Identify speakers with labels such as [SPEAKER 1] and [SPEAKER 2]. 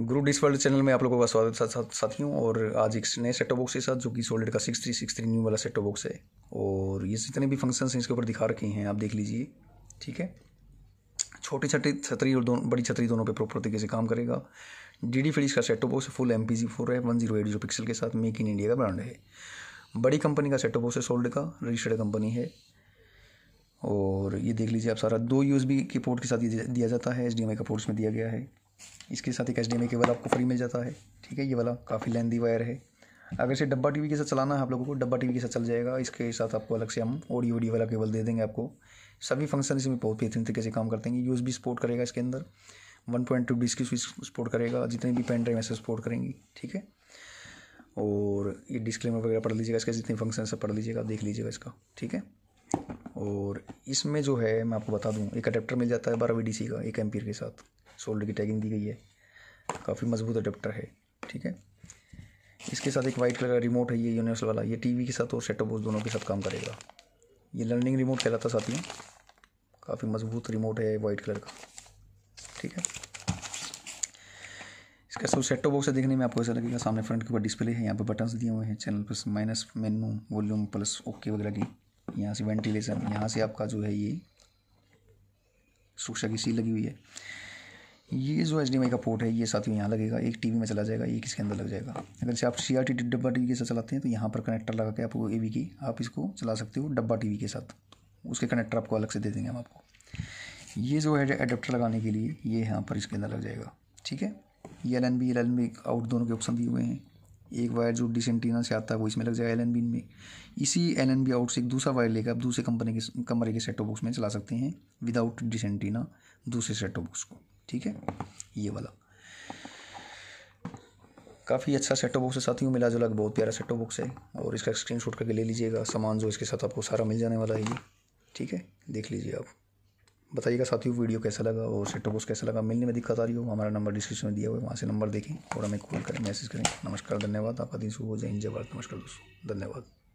[SPEAKER 1] गुरु dish world channel में आप लोगों का स्वागत साथ साथ साथियों और आज एक नए ऑफ बॉक्स के साथ जो कि सोलिड का six three six three new वाला ऑफ बॉक्स है और ये जितने भी फंक्शंस हैं इसके ऊपर दिखा रखे हैं आप देख लीजिए ठीक है छोटी छोटी छतरी और दोनों बड़ी छतरी दोनों पे प्रॉपर तरीके से काम करेगा डी डी फ्रिज का off box full M P G four है one zero eight zero pixel के साथ मेक इन इंडिया का ब्रांड है बड़ी कंपनी का ऑफ बॉक्स है सोल्ड का रजिस्टर्ड कंपनी है और ये देख लीजिए आप सारा दो यू एस बी के पोर्ट के साथ दिया जाता है एच डी एम आई का पोर्ट्स में दिया गया है इसके साथ एक एच केबल आपको फ्री मिल जाता है ठीक है ये वाला काफ़ी लेंदी वायर है अगर इसे डब्बा टीवी के साथ चलाना है आप लोगों को डब्बा टीवी के साथ चल जाएगा इसके साथ आपको अलग से हम ऑडियो वीडियो वाला केबल दे देंगे आपको सभी फंक्शन इसमें बहुत बेहतरीन तरीके से काम करते हैं यूज भी सपोर्ट करेगा इसके अंदर वन पॉइंट टू डिस्क की स्विच सपोर्ट करेगा जितने भी पेन ड्राइव ऐसे सपोर्ट करेंगी ठीक है और ये डिस्क्लेमर वगैरह पढ़ लीजिएगा इसका जितने फंक्शन सब पढ़ लीजिएगा देख लीजिएगा इसका ठीक है और इसमें जो है मैं आपको बता दूँ एक अडेप्टर मिल जाता है बारह वी का एक एम्पियर के साथ शोल्डर की टैगिंग दी गई है काफ़ी मजबूत अडेप्टर है ठीक है इसके साथ एक वाइट कलर का रिमोट है ये यूनिवर्सल वाला ये टीवी के साथ और सेटअप बॉक्स दोनों के साथ काम करेगा ये लर्निंग रिमोट कहलाता साथियों काफ़ी मजबूत रिमोट है वाइट कलर का ठीक है इसका सब सेट बॉक्स देखने में आपको ऐसा लगेगा सामने फ्रंट के ऊपर डिस्प्ले है यहाँ पे बटन्स दिए हुए हैं channel plus minus menu volume plus okay वगैरह की यहाँ से वेंटिलेशन यहाँ से आपका जो है ये सुरक्षा की सील लगी हुई है ये जो एच का पोर्ट है ये साथ ही यहाँ लगेगा एक टीवी में चला जाएगा एक इसके अंदर लग जाएगा अगर जैसे आप सी आर टी डब्बा टी के साथ चलाते हैं तो यहाँ पर कनेक्टर लगा के आपको ए वी की आप इसको चला सकते हो डब्बा टीवी के साथ उसके कनेक्टर आपको अलग से दे देंगे हम आपको ये जो है एडेप्टर लगाने के लिए ये यहाँ पर इसके अंदर लग जाएगा ठीक है ये L N B L N B out दोनों के ऑप्शन दिए हुए हैं एक वायर जो डिसेंटीना से आता है वो इसमें लग जाएगा एल एन बी में इसी एल एन बी आउट से एक दूसरा वायर लेकर आप दूसरे कंपनी के कमरे के सेटो बॉक्स में चला सकते हैं विदाउट डिसेंटीना दूसरे सेटो बॉक्स को ठीक है ये वाला काफ़ी अच्छा सेटो बॉक्स है साथियों मिला जुला बहुत प्यारा सेटो बॉक्स है और इसका स्क्रीन शॉट करके ले लीजिएगा सामान जो इसके साथ आपको सारा मिल जाने वाला है ये ठीक है देख लीजिए आप बताइएगा साथियों वीडियो कैसा लगा और सेटो बॉक्स कैसा लगा मिलने में दिक्कत आ रही हो हमारा नंबर डिस्क्रिप्शन में दिया हुआ है वहाँ से नंबर देखें और हमें कॉल करें मैसेज करें नमस्कार धन्यवाद आपका दिन शुभ हो जय हिंद जय भारत नमस्कार दोस्तों धन्यवाद